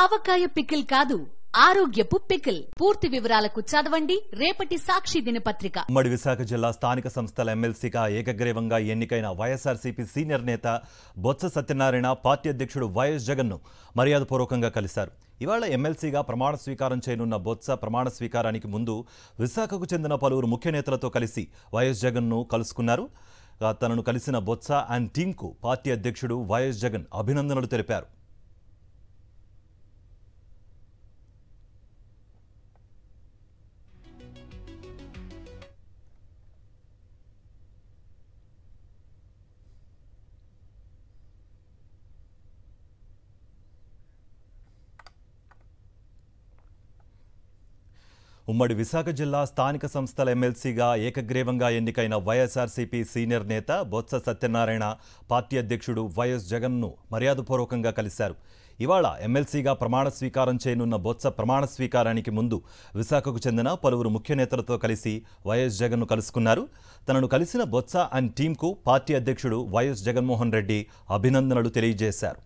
ఆవకాయ pickle కాదు ఆరోగ్యపు pickle పూర్తి వివరాలకు చదవండి రేపటి సాక్షి దినపత్రిక ఉమ్మడి విశాఖ జిల్లా స్థానిక సంస్థల ఎమ్మెల్సీగా ఏకగ్రీవంగా ఎన్నికైన వైఎస్ఆర్సీపీ సీనియర్ నేత బొత్స సత్యనారాయణ పార్టీ అధ్యక్షుడు వైఎస్ జగన్ను మర్యాదపూర్వకంగా కలిశారు ఇవాళ ఎమ్మెల్సీగా ప్రమాణ స్వీకారం చేయనున్న బొత్స ప్రమాణ స్వీకారానికి ముందు విశాఖకు చెందిన పలువురు ముఖ్య నేతలతో కలిసి వైఎస్ జగన్ను కలుసుకున్నారు తనను కలిసిన బొత్స అండ్ టీంకు పార్టీ అధ్యక్షుడు వైఎస్ జగన్ అభినందనలు తెలిపారు ఉమ్మడి విశాఖ జిల్లా స్థానిక సంస్థల ఎమ్మెల్సీగా ఏకగ్రీవంగా ఎన్నికైన వైఎస్ఆర్సీపీ సీనియర్ నేత బొత్స సత్యనారాయణ పార్టీ అధ్యక్షుడు వైఎస్ జగన్ను మర్యాదపూర్వకంగా కలిశారు ఇవాళ ఎమ్మెల్సీగా ప్రమాణ స్వీకారం చేయనున్న బొత్స ప్రమాణ స్వీకారానికి ముందు విశాఖకు చెందిన పలువురు ముఖ్య నేతలతో కలిసి వైఎస్ జగన్ను కలుసుకున్నారు తనను కలిసిన బొత్స అండ్ టీంకు పార్టీ అధ్యక్షుడు వైఎస్ జగన్మోహన్ రెడ్డి అభినందనలు తెలియజేశారు